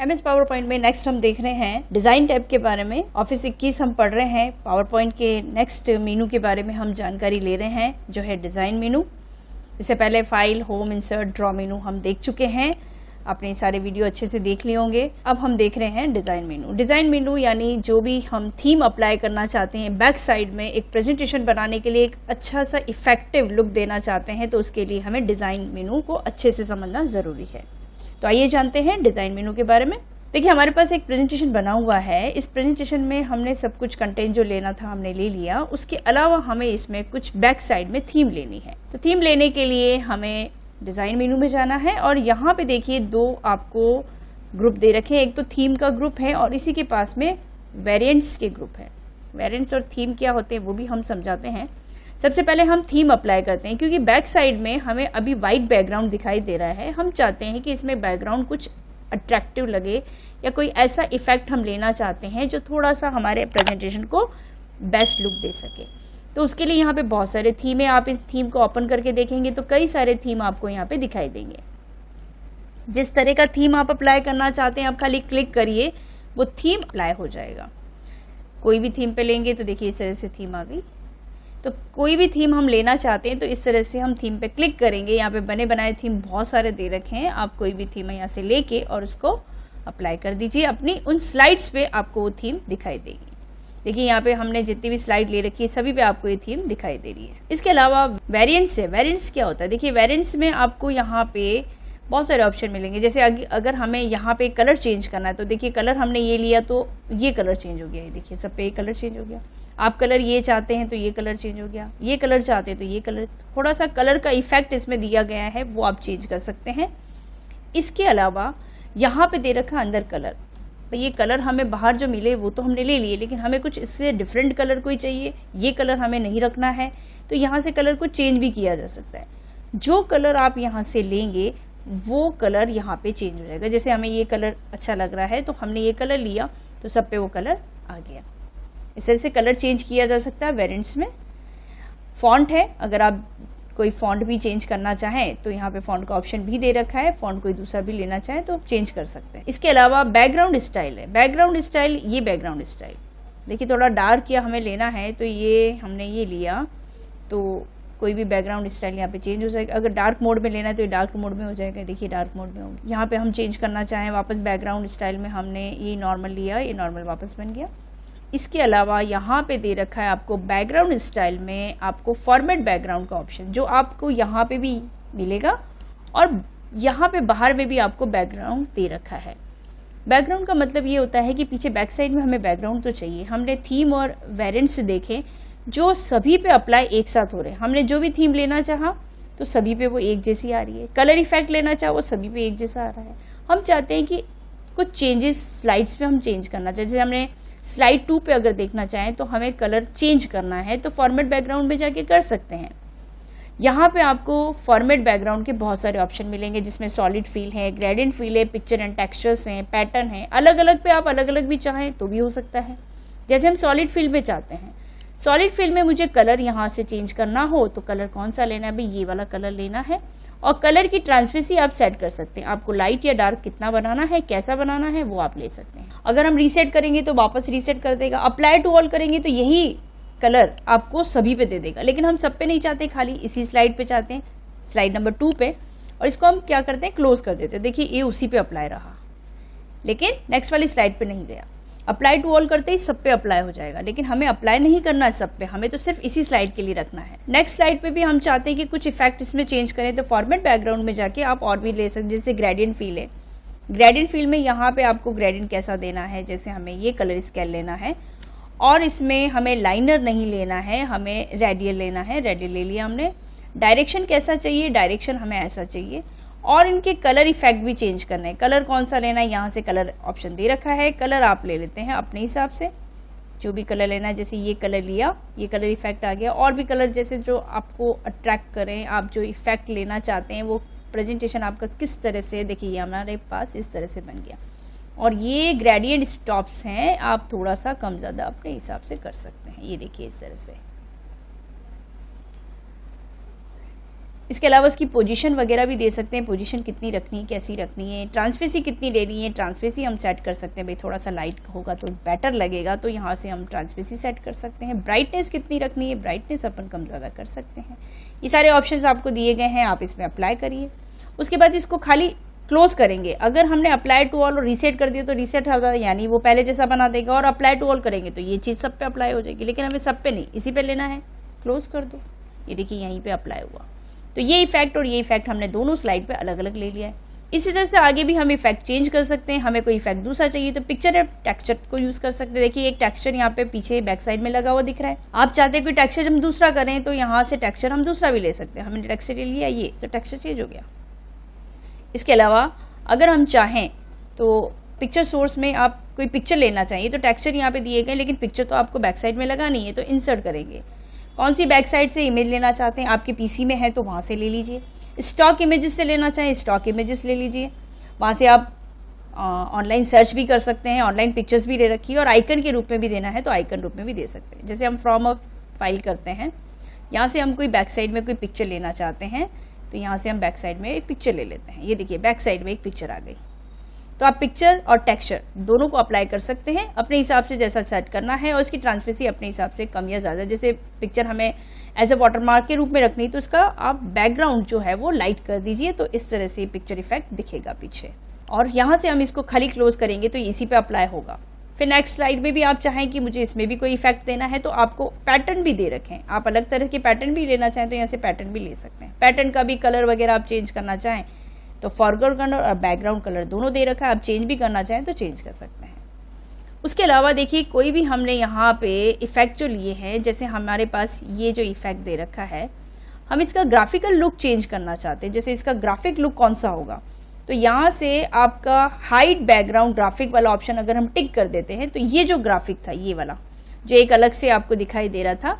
M S PowerPoint में next हम देख रहे हैं डिजाइन टैब के बारे में ऑफिस इक्कीस हम पढ़ रहे हैं पावर पॉइंट के नेक्स्ट मीनू के बारे में हम जानकारी ले रहे हैं जो है डिजाइन मीनू इससे पहले file home insert draw menu हम देख चुके हैं आपने सारे वीडियो अच्छे से देख लिए होंगे अब हम देख रहे हैं डिजाइन मीनू डिजाइन मीनू यानी जो भी हम थीम अप्लाई करना चाहते हैं बैक साइड में एक प्रेजेंटेशन बनाने के लिए एक अच्छा सा इफेक्टिव लुक देना चाहते हैं तो उसके लिए हमें डिजाइन मीनू को अच्छे से समझना जरूरी है तो आइए जानते हैं डिज़ाइन मेनू के बारे में देखिए हमारे पास एक प्रेजेंटेशन बना हुआ है इस प्रेजेंटेशन में हमने सब कुछ कंटेंट जो लेना था हमने ले लिया उसके अलावा हमें इसमें कुछ बैक साइड में थीम लेनी है तो थीम लेने के लिए हमें डिज़ाइन मेनू में जाना है और यहाँ पे देखिए दो आपको ग्रुप दे रखे हैं एक तो थीम का ग्रुप है और इसी के पास में वेरियंट्स के ग्रुप है वेरियंट्स और थीम क्या होते हैं वो भी हम समझाते हैं सबसे पहले हम थीम अप्लाई करते हैं क्योंकि बैक साइड में हमें अभी वाइट बैकग्राउंड दिखाई दे रहा है हम चाहते हैं कि इसमें बैकग्राउंड कुछ अट्रैक्टिव लगे या कोई ऐसा इफेक्ट हम लेना चाहते हैं जो थोड़ा सा हमारे प्रेजेंटेशन को बेस्ट लुक दे सके तो उसके लिए यहाँ पे बहुत सारे थीम है आप इस थीम को ओपन करके देखेंगे तो कई सारे थीम आपको यहाँ पे दिखाई देंगे जिस तरह का थीम आप अप्लाई करना चाहते हैं आप खाली क्लिक करिए वो थीम अप्लाई हो जाएगा कोई भी थीम पे लेंगे तो देखिए इस तरह से थीम आ गई तो कोई भी थीम हम लेना चाहते हैं तो इस तरह से हम थीम पे क्लिक करेंगे यहाँ पे बने बनाए थीम बहुत सारे दे रखे हैं आप कोई भी थीम यहाँ से लेके और उसको अप्लाई कर दीजिए अपनी उन स्लाइड्स पे आपको वो थीम दिखाई देगी देखिए यहाँ पे हमने जितनी भी स्लाइड ले रखी है सभी पे आपको ये थीम दिखाई दे रही है इसके अलावा वेरियंट्स है वेरियंट्स क्या होता है देखिए वेरियंट्स में आपको यहाँ पे बहुत सारे ऑप्शन मिलेंगे जैसे अगर हमें यहाँ पे कलर चेंज करना है तो देखिए कलर हमने ये लिया तो ये कलर चेंज हो गया ये देखिए सब पे ये कलर चेंज हो गया आप कलर ये चाहते हैं तो ये कलर चेंज हो गया ये कलर चाहते हैं तो ये कलर थोड़ा सा कलर का इफेक्ट इसमें दिया गया है वो आप चेंज कर सकते हैं इसके अलावा यहाँ पे दे रखा अंदर कलर ये कलर हमें बाहर जो मिले वो तो हमने ले लिए लेकिन हमें कुछ इससे डिफरेंट कलर कोई चाहिए ये कलर हमें नहीं रखना है तो यहाँ से कलर को चेंज भी किया जा सकता है जो कलर आप यहाँ से लेंगे वो कलर यहाँ पे चेंज हो जाएगा जैसे हमें ये कलर अच्छा लग रहा है तो हमने ये कलर लिया तो सब पे वो कलर आ गया इस तरह से कलर चेंज किया जा सकता है वेरेंट्स में फॉन्ट है अगर आप कोई फॉन्ट भी चेंज करना चाहें तो यहाँ पे फॉन्ट का ऑप्शन भी दे रखा है फॉन्ट कोई दूसरा भी लेना चाहे तो चेंज कर सकते हैं इसके अलावा बैकग्राउंड स्टाइल है बैकग्राउंड स्टाइल ये बैकग्राउंड स्टाइल देखिए थोड़ा डार्क या हमें लेना है तो ये हमने ये लिया तो कोई भी बैकग्राउंड स्टाइल यहाँ पे चेंज हो जाएगा अगर डार्क मोड में लेना है तो ये डार्क मोड में हो जाएगा देखिए डार्क मोड में होगी यहाँ पे हम चेंज करना चाहें वापस बैकग्राउंड स्टाइल में हमने ये नॉर्मल लिया ये नॉर्मल वापस बन गया इसके अलावा यहाँ पे दे रखा है आपको बैकग्राउंड स्टाइल में आपको फॉर्मेट बैकग्राउंड का ऑप्शन जो आपको यहाँ पे भी मिलेगा और यहाँ पे बाहर में भी आपको बैकग्राउंड दे रखा है बैकग्राउंड का मतलब ये होता है कि पीछे बैक साइड में हमें बैकग्राउंड तो चाहिए हमने थीम और वेरेंट्स देखे जो सभी पे अप्लाई एक साथ हो रहे हैं हमने जो भी थीम लेना चाहा तो सभी पे वो एक जैसी आ रही है कलर इफेक्ट लेना चाहो वो सभी पे एक जैसा आ रहा है हम चाहते हैं कि कुछ चेंजेस स्लाइड्स पे हम चेंज करना चाहें जैसे हमने स्लाइड टू पे अगर देखना चाहें तो हमें कलर चेंज करना है तो फॉर्मेट बैकग्राउंड में जाके कर सकते हैं यहाँ पे आपको फॉर्मेट बैकग्राउंड के बहुत सारे ऑप्शन मिलेंगे जिसमें सॉलिड फील है ग्रेडेंट फील है पिक्चर एंड टेक्सचर्स हैं पैटर्न है अलग अलग पे आप अलग अलग भी चाहें तो भी हो सकता है जैसे हम सॉलिड फील्ड में चाहते हैं सॉलिड फिल में मुझे कलर यहाँ से चेंज करना हो तो कलर कौन सा लेना है भाई ये वाला कलर लेना है और कलर की ट्रांसपेसी आप सेट कर सकते हैं आपको लाइट या डार्क कितना बनाना है कैसा बनाना है वो आप ले सकते हैं अगर हम रीसेट करेंगे तो वापस रीसेट कर देगा अप्लाई टू ऑल करेंगे तो यही कलर आपको सभी पे दे देगा लेकिन हम सब पे नहीं चाहते खाली इसी स्लाइड पे चाहते हैं स्लाइड नंबर टू पे और इसको हम क्या करते हैं क्लोज कर देते हैं देखिए ये उसी पे अप्लाई रहा लेकिन नेक्स्ट वाली स्लाइड पे नहीं गया अप्लाई टू ऑल करते ही सब पे अप्लाई हो जाएगा लेकिन हमें अप्लाई नहीं करना है सब पे हमें तो सिर्फ इसी स्लाइड के लिए रखना है नेक्स्ट स्लाइड पे भी हम चाहते हैं कि कुछ इफेक्ट इसमें चेंज करें तो फॉर्मेट बैकग्राउंड में जाके आप और भी ले सकते जैसे ग्रेडियंट फील है ग्रेडियंट फील में यहाँ पे आपको ग्रेडियंट कैसा देना है जैसे हमें ये कलर स्केल लेना है और इसमें हमें लाइनर नहीं लेना है हमें रेडियल लेना है रेडियल ले लिया हमने डायरेक्शन कैसा चाहिए डायरेक्शन हमें ऐसा चाहिए और इनके कलर इफेक्ट भी चेंज करना है कलर कौन सा लेना है यहाँ से कलर ऑप्शन दे रखा है कलर आप ले लेते हैं अपने हिसाब से जो भी कलर लेना है जैसे ये कलर लिया ये कलर इफेक्ट आ गया और भी कलर जैसे जो आपको अट्रैक्ट करें आप जो इफेक्ट लेना चाहते हैं वो प्रेजेंटेशन आपका किस तरह से देखिए ये हमारे पास इस तरह से बन गया और ये ग्रेडियंट स्टॉप्स हैं आप थोड़ा सा कम ज़्यादा अपने हिसाब से कर सकते हैं ये देखिए इस तरह से इसके अलावा उसकी पोजीशन वगैरह भी दे सकते हैं पोजीशन कितनी रखनी है कैसी रखनी है ट्रांसफेसी कितनी लेनी है ट्रांसफेसी हम सेट कर सकते हैं भाई थोड़ा सा लाइट होगा तो बेटर लगेगा तो यहाँ से हम ट्रांसफेसी सेट कर सकते हैं ब्राइटनेस कितनी रखनी है ब्राइटनेस अपन कम ज़्यादा कर सकते हैं ये सारे ऑप्शन आपको दिए गए हैं आप इसमें अप्लाई करिए उसके बाद इसको खाली क्लोज करेंगे अगर हमने अप्लाई टू ऑल और रीसेट कर दिया तो रीसेट हो जाता यानी वो पहले जैसा बना देगा और अप्लाई टू ऑल करेंगे तो ये चीज़ सब पे अप्लाई हो जाएगी लेकिन हमें सब पे नहीं इसी पे लेना है क्लोज कर दो ये देखिए यहीं पे अप्लाई हुआ तो ये इफेक्ट और ये इफेक्ट हमने दोनों स्लाइड पे अलग अलग ले लिया है इसी तरह से आगे भी हम इफेक्ट चेंज कर सकते हैं हमें कोई इफेक्ट दूसरा चाहिए तो पिक्चर या टेक्सचर को यूज कर सकते हैं देखिए एक टेक्सचर यहाँ पे पीछे बैक साइड में लगा हुआ दिख रहा है आप चाहते हैं कोई टेक्सचर हम दूसरा करें तो यहाँ से टेक्सचर हम दूसरा भी ले सकते हैं हमने टेक्सचर लिया ये तो टेक्सचर चेंज हो गया इसके अलावा अगर हम चाहें तो पिक्चर सोर्स में आप कोई पिक्चर लेना चाहिए तो टेक्सचर यहाँ पे दिए गए लेकिन पिक्चर तो आपको बैक साइड में लगानी है तो इंसर्ट करेंगे कौन सी बैक साइड से इमेज लेना चाहते हैं आपके पीसी में है तो वहाँ से ले लीजिए स्टॉक इमेजेस से लेना चाहें स्टॉक इमेजेस ले लीजिए वहाँ से आप ऑनलाइन सर्च भी कर सकते हैं ऑनलाइन पिक्चर्स भी ले रखी और आइकन के रूप में भी देना है तो आइकन रूप में भी दे सकते हैं जैसे हम फ्रॉम अ फाइल करते हैं यहाँ से हम कोई बैक साइड में कोई पिक्चर लेना चाहते हैं तो यहाँ से हम बैक साइड में एक पिक्चर ले लेते हैं ये देखिए बैक साइड में एक पिक्चर आ गई तो आप पिक्चर और टेक्सचर दोनों को अप्लाई कर सकते हैं अपने हिसाब से जैसा सेट करना है और इसकी ट्रांसपेसी अपने हिसाब से कम या ज़्यादा जैसे पिक्चर हमें एज अ वाटरमार्क के रूप में रखनी तो उसका आप बैकग्राउंड जो है वो लाइट कर दीजिए तो इस तरह से पिक्चर इफेक्ट दिखेगा पीछे और यहाँ से हम इसको खाली क्लोज करेंगे तो इसी पे अप्लाई होगा फिर नेक्स्ट स्लाइड में भी आप चाहें कि मुझे इसमें भी कोई इफेक्ट देना है तो आपको पैटर्न भी दे रखें आप अलग तरह के पैटर्न भी लेना चाहें तो यहाँ से पैटर्न भी ले सकते हैं पैटर्न का भी कलर वगैरह आप चेंज करना चाहें तो फॉरग्राउंड कलर और बैकग्राउंड कलर दोनों दे रखा है आप चेंज भी करना चाहें तो चेंज कर सकते हैं उसके अलावा देखिए कोई भी हमने यहाँ पे इफ़ेक्ट जो लिए हैं जैसे हमारे पास ये जो इफ़ेक्ट दे रखा है हम इसका ग्राफिकल लुक चेंज करना चाहते हैं जैसे इसका ग्राफिक लुक कौन सा होगा तो यहाँ से आपका हाइट बैकग्राउंड ग्राफिक वाला ऑप्शन अगर हम टिक कर देते हैं तो ये जो ग्राफिक था ये वाला जो एक अलग से आपको दिखाई दे रहा था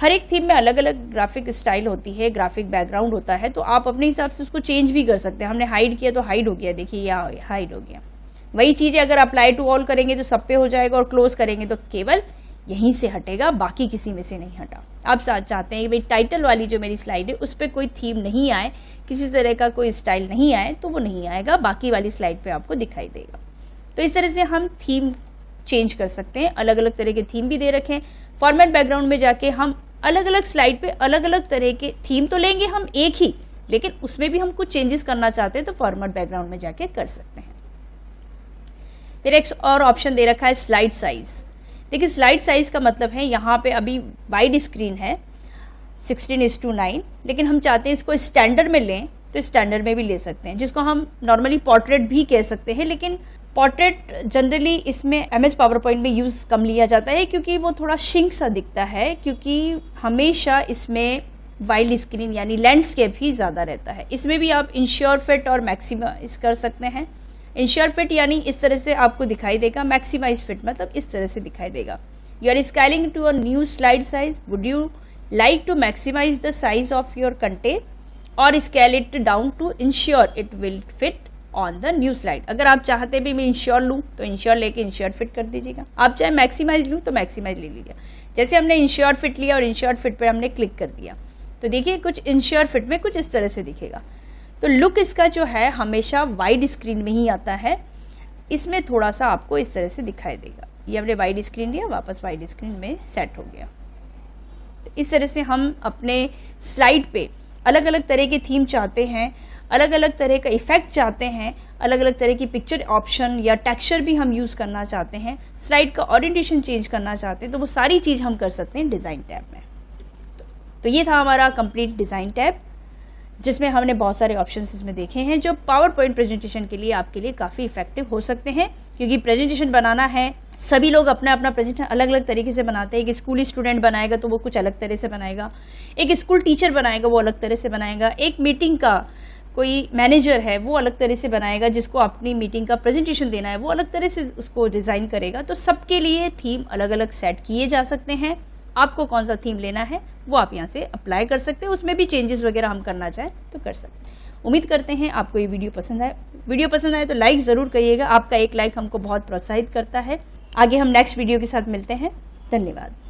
हर एक थीम में अलग अलग ग्राफिक स्टाइल होती है ग्राफिक बैकग्राउंड होता है तो आप अपने हिसाब से उसको चेंज भी कर सकते हैं हमने हाइड किया तो हाइड हो गया देखिए या हाइड हो गया वही चीजें अगर अप्लाई टू ऑल करेंगे तो सब पे हो जाएगा और क्लोज करेंगे तो केवल यहीं से हटेगा बाकी किसी में से नहीं हटा आप साथ चाहते हैं कि भाई टाइटल वाली जो मेरी स्लाइड है उस पर कोई थीम नहीं आए किसी तरह का कोई स्टाइल नहीं आए तो वो नहीं आएगा बाकी वाली स्लाइड पे आपको दिखाई देगा तो इस तरह से हम थीम चेंज कर सकते हैं अलग अलग तरह के थीम भी दे रखे फॉर्मेट बैकग्राउंड में जाके हम अलग अलग स्लाइड पे अलग अलग तरह के थीम तो लेंगे हम एक ही लेकिन उसमें भी हम कुछ चेंजेस करना चाहते हैं तो फॉर्मेट बैकग्राउंड में जाके कर सकते हैं फिर एक और ऑप्शन दे रखा है स्लाइड साइज देखिए स्लाइड साइज का मतलब है यहाँ पे अभी वाइड स्क्रीन है सिक्सटीन इज टू नाइन लेकिन हम चाहते हैं इसको स्टैंडर्ड में लें तो स्टैंडर्ड में भी ले सकते हैं जिसको हम नॉर्मली पोर्ट्रेट भी कह सकते हैं लेकिन पोर्ट्रेट जनरली इसमें एम एस पावर पॉइंट में यूज़ कम लिया जाता है क्योंकि वो थोड़ा शिंक सा दिखता है क्योंकि हमेशा इसमें वाइल्ड स्क्रीन यानी लैंडस्केप ही ज़्यादा रहता है इसमें भी आप इंश्योर फिट और मैक्सिमाइज कर सकते हैं इंश्योर फिट यानी इस तरह से आपको दिखाई देगा मैक्सिमाइज फिट मतलब इस तरह से दिखाई देगा you are scaling to a new slide size would you like to maximise the size of your content or scale it down to ensure it will fit on the new slide अगर आप चाहते भी मैं ensure लूँ तो ensure लेके ensure fit कर दीजिएगा आप चाहे मैक्सिमाइज लूँ तो मैक्सिमाइज ले लीजिए जैसे हमने इंश्योर फिट लिया और इंश्योर फिट पर हमने क्लिक कर दिया तो देखिए कुछ इंश्योर फिट में कुछ इस तरह से दिखेगा तो लुक इसका जो है हमेशा वाइड स्क्रीन में ही आता है इसमें थोड़ा सा आपको इस तरह से दिखाई देगा ये हमने वाइड स्क्रीन लिया वापस वाइड स्क्रीन में सेट हो गया तो इस तरह से हम अपने स्लाइड पे अलग अलग तरह के थीम चाहते हैं अलग अलग तरह का इफेक्ट चाहते हैं अलग अलग तरह की पिक्चर ऑप्शन या टेक्सचर भी हम यूज़ करना चाहते हैं स्लाइड का ओरिएंटेशन चेंज करना चाहते हैं तो वो सारी चीज़ हम कर सकते हैं डिज़ाइन टैब में तो ये था हमारा कंप्लीट डिज़ाइन टैब जिसमें हमने बहुत सारे ऑप्शन इसमें देखे हैं जो पावर पॉइंट प्रेजेंटेशन के लिए आपके लिए काफ़ी इफेक्टिव हो सकते हैं क्योंकि प्रेजेंटेशन बनाना है सभी लोग अपना अपना प्रेजेंटेशन अलग अलग तरीके से बनाते हैं एक स्कूली स्टूडेंट बनाएगा तो वो कुछ अलग तरह से बनाएगा एक स्कूल टीचर बनाएगा वो अलग तरह से बनाएगा एक मीटिंग का कोई मैनेजर है वो अलग तरह से बनाएगा जिसको अपनी मीटिंग का प्रेजेंटेशन देना है वो अलग तरह से उसको डिज़ाइन करेगा तो सबके लिए थीम अलग अलग सेट किए जा सकते हैं आपको कौन सा थीम लेना है वो आप यहाँ से अप्लाई कर सकते हैं उसमें भी चेंजेस वगैरह हम करना चाहें तो कर सकते हैं उम्मीद करते हैं आपको ये वीडियो पसंद आए वीडियो पसंद आए तो लाइक ज़रूर करिएगा आपका एक लाइक हमको बहुत प्रोत्साहित करता है आगे हम नेक्स्ट वीडियो के साथ मिलते हैं धन्यवाद